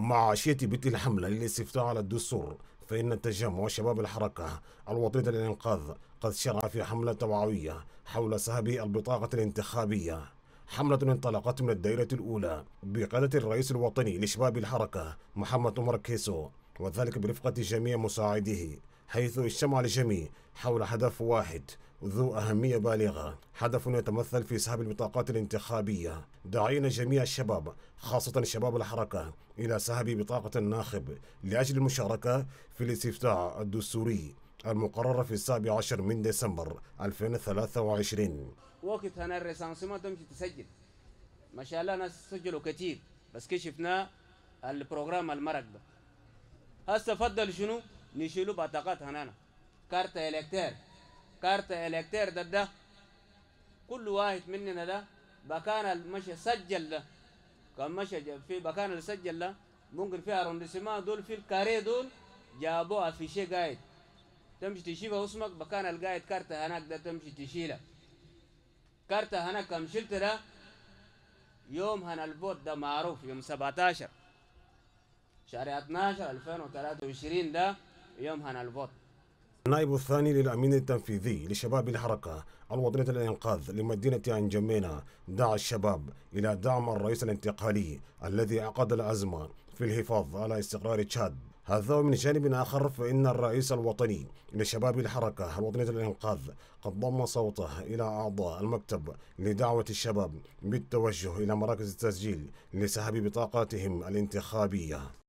معاشية بيت الحملة للاستفتاء على الدستور فإن التجمع وشباب الحركة الوطنية للإنقاذ قد شرع في حملة توعوية حول سحب البطاقة الانتخابية حملة انطلقت من الدائرة الأولى بقيادة الرئيس الوطني لشباب الحركة محمد عمر كيسو وذلك برفقة جميع مساعديه حيث اجتمع الجميع حول هدف واحد ذو أهمية بالغة هدف يتمثل في سحب البطاقات الانتخابية داعين جميع الشباب خاصة شباب الحركة إلى سحب بطاقة الناخب لأجل المشاركة في الاستفتاء الدستوري المقرر في السابع عشر من ديسمبر 2023 وقت هنا الرسانس ما تمشي تسجل ما شاء الله ناس سجلوا كتير بس كشفنا البروجرام المرق ده هسه فضل شنو نشيلو بطاقات هنا كارت الكتير كارت الكتير ده ده كل واحد مننا ده بكان المشي سجل ده كان مشي في بكان السجل ده ممكن في ارونديسما دول في الكاري دول جابوها في شيء قايد تمشي تشيلها اسمك بكان القايد كارت هناك ده تمشي تشيله كارت هناك كم شلت ده يوم هنا البوت ده معروف يوم 17 شهر 12 2023 ده يمهن البط النائب الثاني للأمين التنفيذي لشباب الحركة الوطنية للإنقاذ لمدينة أنجمينا دعا الشباب إلى دعم الرئيس الانتقالي الذي عقد الأزمة في الحفاظ على استقرار تشاد هذا ومن جانب آخر فإن الرئيس الوطني لشباب الحركة الوطنية للإنقاذ قد ضم صوته إلى أعضاء المكتب لدعوة الشباب بالتوجه إلى مراكز التسجيل لسحب بطاقاتهم الانتخابية